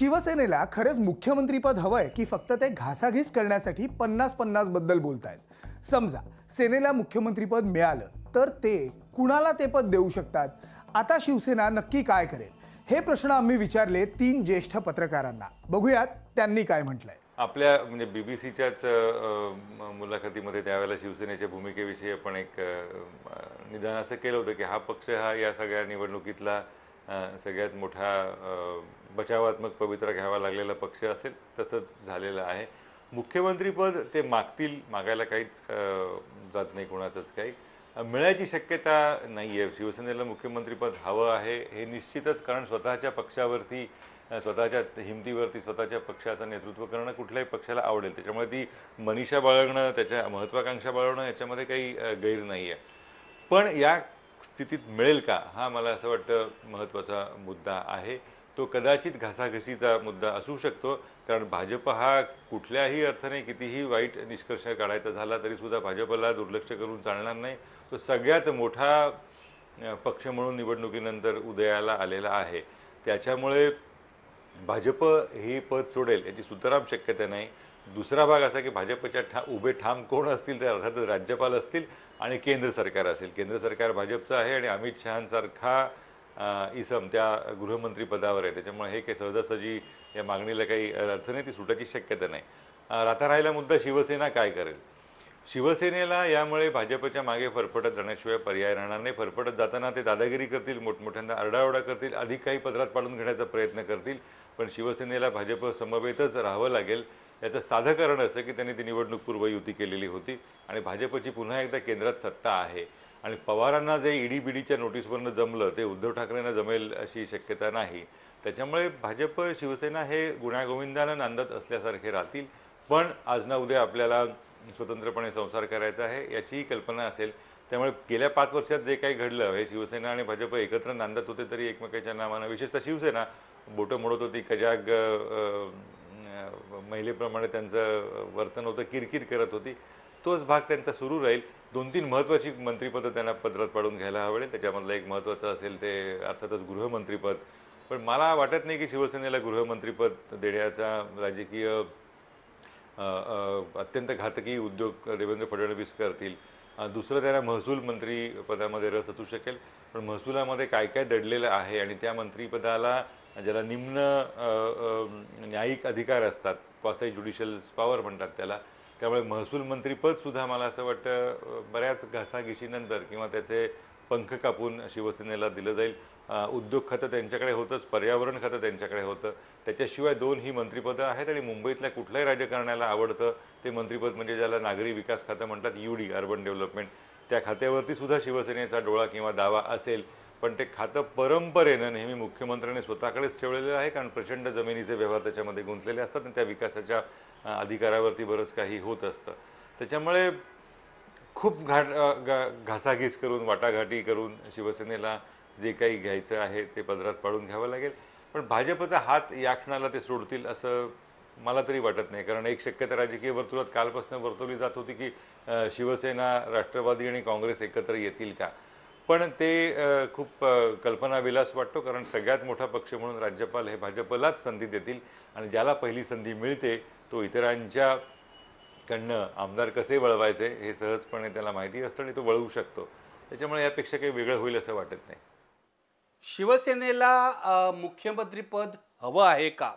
शिवसेनेला खरंच मुख्यमंत्रीपद आहे की फक्त ते घासाघीस करण्यासाठी पन्नास पन्नास बद्दल बोलतायत समजा सेनेला मुख्यमंत्रीपद मिळालं तर ते कुणाला ते पद देऊ शकतात आता शिवसेना नक्की काय करेल हे प्रश्न आम्ही विचारले तीन ज्येष्ठ पत्रकारांना बघूयात त्यांनी काय म्हटलंय आपल्या म्हणजे बी बी सीच्याच मुलाखतीमध्ये त्यावेळेला शिवसेनेच्या भूमिकेविषयी आपण एक निदान असं केलं होतं की हा पक्ष हा या सगळ्या निवडणुकीतला सगळ्यात मोठा बचावात्मक पवित्रा घ्यावा लागलेला पक्ष असेल तसंच झालेलं आहे मुख्यमंत्रीपद ते मागतील मागायला काहीच जात नाही कोणाचंच काही मिळायची शक्यता नाही आहे शिवसेनेला मुख्यमंत्रीपद हवं आहे हे निश्चितच कारण स्वतःच्या पक्षावरती स्वतःच्या हिमतीवरती स्वतःच्या पक्षाचं नेतृत्व करणं कुठल्याही पक्षाला आवडेल त्याच्यामुळे ती मनीषा बाळगणं त्याच्या महत्त्वाकांक्षा बाळगणं याच्यामध्ये काही गैर नाही आहे पण या स्थितीत मिळेल का हा मला असं वाटतं महत्त्वाचा मुद्दा आहे तो कदाचित घासाघशीचा मुद्दा असू शकतो कारण भाजप हा कुठल्याही अर्थाने कितीही वाईट निष्कर्ष काढायचा झाला तरीसुद्धा भाजपला दुर्लक्ष करून चालणार नाही तो सगळ्यात मोठा पक्ष म्हणून निवडणुकीनंतर उदयाला आलेला आहे त्याच्यामुळे भाजप हे पद सोडेल याची सुतराम शक्यता नाही दुसरा भाग असा की भाजपच्या ठा उभे ठाम कोण असतील तर अर्थातच राज्यपाल असतील आणि केंद्र सरकार असेल केंद्र सरकार भाजपचं आहे आणि अमित शहांसारखा इसम त्या गृहमंत्रीपदावर आहे त्याच्यामुळे हे काही सहजासहजी या मागणीला काही अर्थ नाही ती सुटायची शक्यता नाही राहता राहिला मुद्दा शिवसेना काय करेल शिवसेनेला यामुळे भाजपच्या मागे फरफटत जाण्याशिवाय पर्याय राहणार नाही फरफटत जाताना ते दादागिरी करतील मोठमोठ्यांना आरडाओरडा करतील अधिक काही पदरात पाडून घेण्याचा प्रयत्न करतील पण शिवसेनेला भाजप समवेतच राहावं लागेल याचं साधं कारण असं की त्यांनी ती निवडणूकपूर्व युती केलेली होती आणि भाजपची पुन्हा एकदा केंद्रात सत्ता आहे आणि पवारांना जे ईडीबीडीच्या नोटीसवरनं जमलं ते उद्धव ठाकरेंना जमेल अशी शक्यता नाही त्याच्यामुळे भाजप शिवसेना हे गुण्यागोविंदानं नांदत असल्यासारखे राहतील पण आज ना उद्या आपल्याला स्वतंत्रपणे संसार करायचा आहे याचीही कल्पना असेल त्यामुळे गेल्या पाच वर्षात जे काही घडलं हे शिवसेना आणि भाजप एकत्र नांदत होते तरी एकमेकाच्या नावानं विशेषतः शिवसेना बोटं मोडत होती कजाग महिलेप्रमाणे त्यांचं वर्तन होतं किरकिर करत होती तोच भाग त्यांचा सुरू राहील दोन तीन महत्त्वाची मंत्रिपदं त्यांना पदरात पाडून घ्यायला हवे त्याच्यामधलं एक महत्त्वाचं असेल ते अर्थातच गृहमंत्रीपद पण मला वाटत नाही की शिवसेनेला गृहमंत्रीपद देण्याचा राजकीय अत्यंत घातकी उद्योग देवेंद्र फडणवीस करतील दुसरं त्यांना महसूल मंत्री पदामध्ये रस असू शकेल पण महसुलामध्ये काय काय दडलेलं आहे आणि त्या मंत्रीपदाला ज्याला निम्न न्यायिक अधिकार असतात क्वासाई ज्युडिशियल पॉवर म्हणतात त्याला त्यामुळे महसूल सुद्धा मला असं वाटतं बऱ्याच घासाघिशीनंतर किंवा त्याचे पंख कापून शिवसेनेला दिलं जाईल उद्योग खातं त्यांच्याकडे होतंच पर्यावरण खातं त्यांच्याकडे होतं त्याच्याशिवाय दोन ही मंत्रिपदं आहेत आणि मुंबईतल्या कुठल्याही राजकारण्याला आवडतं ते मंत्रिपद म्हणजे ज्याला नागरी विकास खातं म्हणतात यू डी अर्बन डेव्हलपमेंट त्या खात्यावरती सुद्धा शिवसेनेचा डोळा किंवा दावा असेल पण ते खातं परंपरेनं नेहमी मुख्यमंत्र्यांनी स्वतःकडेच ठेवलेलं आहे कारण प्रचंड जमिनीचे व्यवहार त्याच्यामध्ये गुंतलेले असतात आणि त्या विकासाच्या अधिकारावरती बरंच काही होत असतं त्याच्यामुळे खूप घाट घासाघीस करून वाटाघाटी करून शिवसेनेला जे काही घ्यायचं आहे ते पदरात पाडून घ्यावं लागेल पण भाजपचा हात या क्षणाला ते सोडतील असं मला तरी वाटत नाही कारण एक शक्यता राजकीय वर्तुळात कालपासून वर्तवली जात होती की शिवसेना राष्ट्रवादी आणि काँग्रेस एकत्र येतील का पण ते खूप कल्पनाविलास वाटतो कारण सगळ्यात मोठा पक्ष म्हणून राज्यपाल हे भाजपलाच संधी देतील आणि ज्याला पहिली संधी मिळते तो इतरांच्या कडनं आमदार कसे वळवायचे हे सहजपणे त्याला माहिती असतं आणि तो वळवू शकतो त्याच्यामुळे यापेक्षा काही वेगळं होईल असं वाटत नाही शिवसेनेला मुख्यमंत्रीपद हवं आहे का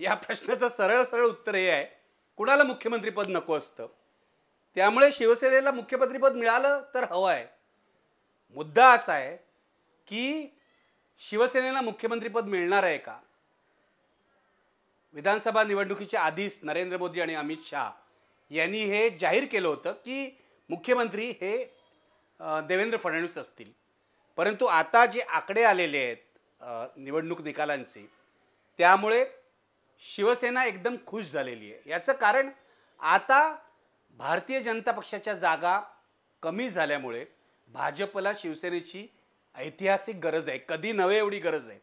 या प्रश्नाचं सरळ सरळ उत्तर हे आहे कुणाला मुख्यमंत्रीपद नको असतं त्यामुळे शिवसेनेला मुख्यमंत्रीपद मिळालं तर हवं आहे मुद्दा असा आहे की शिवसेनेला मुख्यमंत्रीपद मिळणार आहे का विधानसभा निवडणुकीच्या आधीच नरेंद्र मोदी आणि अमित शहा यांनी हे जाहीर केलं होतं की मुख्यमंत्री हे देवेंद्र फडणवीस असतील परंतु आता जे आकडे आलेले आहेत निवडणूक निकालांचे त्यामुळे शिवसेना एकदम खुश झालेली आहे याचं कारण आता भारतीय जनता पक्षाच्या जागा कमी झाल्यामुळे भाजपला शिवसेनेची ऐतिहासिक गरज आहे कधी नव्हे एवढी गरज आहे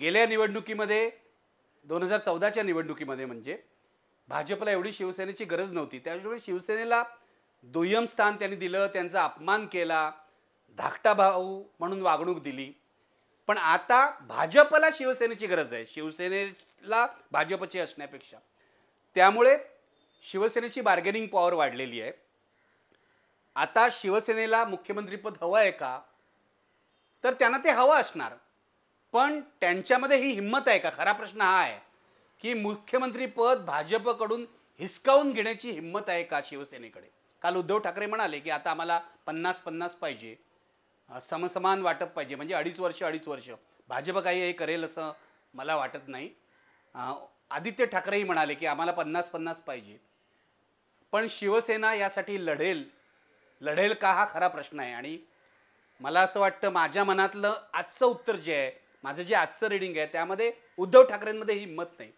गेल्या निवडणुकीमध्ये दोन हजार चौदाच्या निवडणुकीमध्ये म्हणजे भाजपला एवढी शिवसेनेची गरज नव्हती त्याचवेळी शिवसेनेला दुय्यम स्थान त्यांनी दिलं त्यांचा अपमान केला धाकटा भाऊ म्हणून वागणूक दिली पण आता भाजपला शिवसेनेची गरज आहे शिवसेनेला भाजपची असण्यापेक्षा त्यामुळे शिवसेनेची बार्गेनिंग पॉवर वाढलेली आहे आता शिवसेनेला मुख्यमंत्रीपद हवं आहे का तर त्यांना ते हवं असणार पण त्यांच्यामध्ये ही हिंमत आहे का खरा प्रश्न हा आहे की मुख्यमंत्रीपद भाजपकडून हिसकावून घेण्याची हिंमत आहे का शिवसेनेकडे काल उद्धव ठाकरे म्हणाले की आता आम्हाला पन्नास पन्नास पाहिजे समसमान वाटप पाहिजे म्हणजे अडीच वर्ष अडीच वर्ष भाजप काही हे करेल असं मला वाटत नाही आदित्य ठाकरेही म्हणाले की आम्हाला पन्नास पन्नास पाहिजे पण शिवसेना यासाठी लढेल लढेल का हा खरा प्रश्न आहे आणि मला असं वाटतं माझ्या मनातलं आजचं उत्तर जे आहे माझं जे आजचं रिडिंग आहे त्यामध्ये उद्धव ठाकरेंमध्ये हिंमत नाही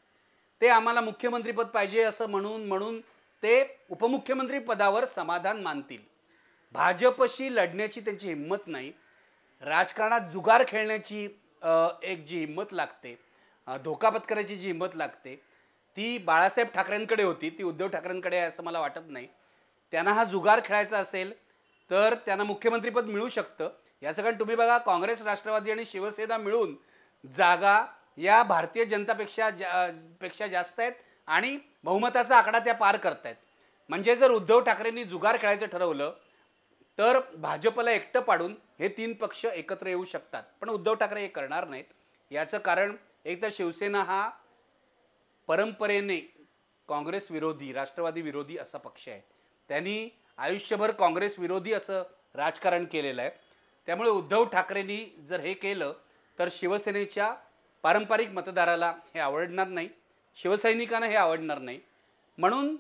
ते आम्हाला मुख्यमंत्रीपद पाहिजे असं म्हणून म्हणून ते उपमुख्यमंत्री पदावर समाधान मानतील भाजपशी लढण्याची त्यांची हिंमत नाही राजकारणात जुगार खेळण्याची एक जी हिंमत लागते धोका पत्करायची जी हिंमत लागते ती बाळासाहेब ठाकरेंकडे होती ती उद्धव ठाकरेंकडे आहे असं मला वाटत नाही त्यांना हा जुगार खेळायचा असेल तर त्यांना मुख्यमंत्रीपद मिळू शकतं याचं कारण तुम्ही बघा काँग्रेस राष्ट्रवादी आणि शिवसेना मिळून जागा या भारतीय जनतापेक्षा जा पेक्षा जास्त आहेत आणि बहुमताचा आकडा त्या पार करतायत म्हणजे जर उद्धव ठाकरेंनी जुगार खेळायचं ठरवलं तर भाजपला एकटं पाडून हे तीन पक्ष एकत्र येऊ शकतात पण उद्धव ठाकरे हे करणार नाहीत याचं कारण एक तर शिवसेना हा परंपरेने काँग्रेस विरोधी राष्ट्रवादी विरोधी असा पक्ष आहे त्यांनी आयुष्यभर काँग्रेस विरोधी असं राजकारण केलेलं आहे त्यामुळे उद्धव ठाकरेंनी जर हे केलं तर शिवसेनेच्या पारंपरिक मतदाराला हे आवडणार नाही शिवसैनिकांना हे आवडणार नाही म्हणून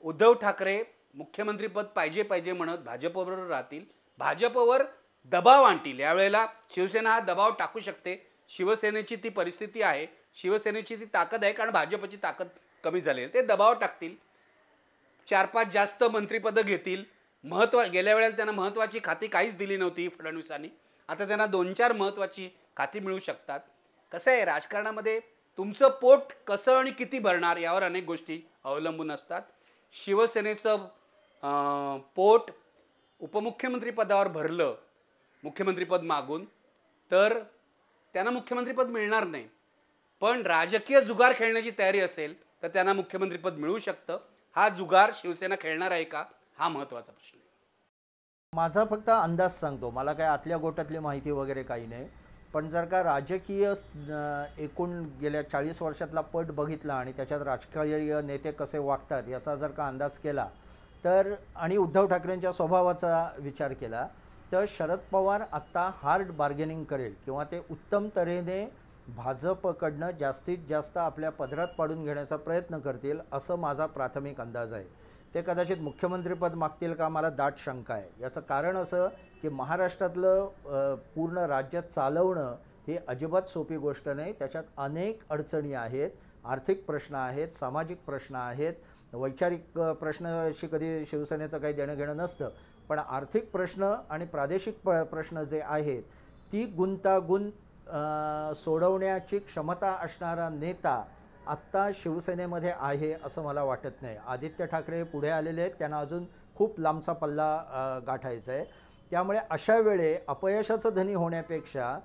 उद्धव ठाकरे मुख्यमंत्रीपद पाहिजे पाहिजे म्हणत भाजपवर राहतील भाजपवर दबाव आणतील यावेळेला शिवसेना हा दबाव टाकू शकते शिवसेनेची ती परिस्थिती आहे शिवसेनेची ती ताकद आहे कारण भाजपची ताकद कमी झाली ते दबाव टाकतील चार पाच जास्त मंत्रिपदं घेतील महत्त्व गेल्या वेळेला त्यांना महत्त्वाची खाती काहीच दिली नव्हती फडणवीसांनी आता त्यांना दोन चार महत्त्वाची खाती मिळू शकतात कसं आहे राजकारणामध्ये तुमचं पोट कसं आणि किती भरणार यावर अनेक गोष्टी अवलंबून असतात शिवसेनेचं पोट उपमुख्यमंत्री पदावर भरलं मुख्यमंत्रीपद मागून तर त्यांना मुख्यमंत्रीपद मिळणार नाही पण राजकीय जुगार खेळण्याची तयारी असेल तर त्यांना मुख्यमंत्रीपद मिळू शकतं हा जुगार शिवसेना खेळणार आहे का हा महत्त्वाचा प्रश्न आहे माझा फक्त अंदाज सांगतो मला काय आतल्या गोटातली माहिती वगैरे काही नाही पण जर का राजकीय एकूण गेल्या चाळीस वर्षातला पट बघितला आणि त्याच्यात राजकीय नेते कसे वागतात याचा जर का अंदाज केला तर आणि उद्धव ठाकरेंच्या स्वभावाचा विचार केला तर शरद पवार आत्ता हार्ड बार्गेनिंग करेल किंवा ते उत्तम तऱ्हेने भाजपकडनं जास्तीत जास्त आपल्या पदरात पाडून घेण्याचा प्रयत्न करतील असं माझा प्राथमिक अंदाज आहे ते कदाचित मुख्यमंत्रीपद मागतील का मला दाट शंका आहे याचं कारण असं की महाराष्ट्रातलं पूर्ण राज्य चालवणं ही अजिबात सोपी गोष्ट नाही त्याच्यात अनेक अडचणी आहेत आर्थिक प्रश्न आहेत सामाजिक प्रश्न आहेत वैचारिक प्रश्नाशी कधी शिवसेनेचं काही देणं घेणं नसतं पण आर्थिक प्रश्न आणि प्रादेशिक प प्रश्न जे आहेत ती गुंतागुंत सोडवण्याची क्षमता असणारा नेता आत्ता शिवसेनेमध्ये आहे असं मला वाटत नाही आदित्य ठाकरे पुढे आलेले आहेत त्यांना अजून खूप लांबचा पल्ला गाठायचा आहे त्यामुळे अशा वेळे अपयशाचं धनी होण्यापेक्षा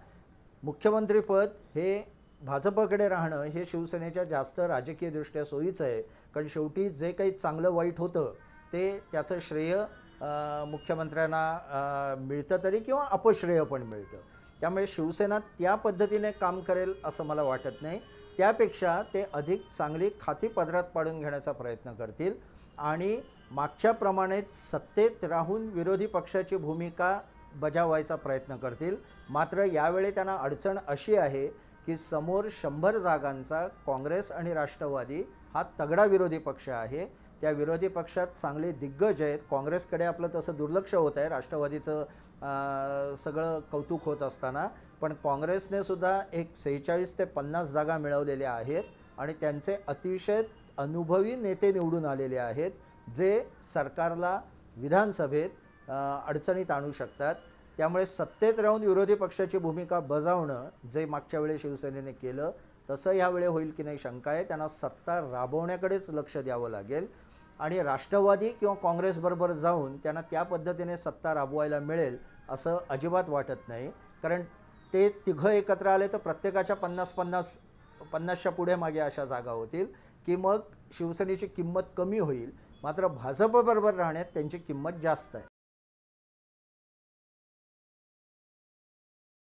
मुख्यमंत्रीपद हे भाजपकडे राहणं हे शिवसेनेच्या जास्त राजकीयदृष्ट्या सोयीचं आहे कारण शेवटी जे काही चांगलं वाईट होतं ते त्याचं श्रेय मुख्यमंत्र्यांना मिळतं तरी किंवा अपश्रेय पण मिळतं त्यामुळे शिवसेना त्या पद्धतीने काम करेल असं मला वाटत नाही त्यापेक्षा ते अधिक चांगली खाती पदरात पाडून घेण्याचा प्रयत्न करतील आणि मागच्याप्रमाणेच सत्तेत राहून विरोधी पक्षाची भूमिका बजावायचा प्रयत्न करतील मात्र यावेळी त्यांना अडचण अशी आहे की समोर शंभर जागांचा काँग्रेस आणि राष्ट्रवादी हा तगडा विरोधी पक्ष आहे त्या विरोधी पक्षात चांगले दिग्गज आहेत काँग्रेसकडे आपलं तसं दुर्लक्ष होत आहे राष्ट्रवादीचं सगळं कौतुक होत असताना पण काँग्रेसने सुद्धा एक सेहेचाळीस ते पन्नास जागा मिळवलेल्या आहेत आणि त्यांचे अतिशय अनुभवी नेते निवडून आलेले आहेत जे सरकारला विधानसभेत अडचणीत आणू शकतात त्यामुळे सत्तेत राहून विरोधी पक्षाची भूमिका बजावणं जे मागच्या वेळी शिवसेनेने केलं तसं ह्यावेळी होईल की नाही शंका आहे त्यांना सत्ता राबवण्याकडेच लक्ष द्यावं लागेल आणि राष्ट्रवादी किंवा काँग्रेसबरोबर जाऊन त्यांना त्या पद्धतीने सत्ता राबवायला मिळेल असं अजिबात वाटत नाही कारण ते तिघं एकत्र आले तर प्रत्येकाच्या पन्नास पन्नास पन्नासच्या पुढे मागे अशा जागा होतील की मग शिवसेनेची किंमत कमी होईल मात्र भाजपबरोबर राहण्यात त्यांची किंमत जास्त आहे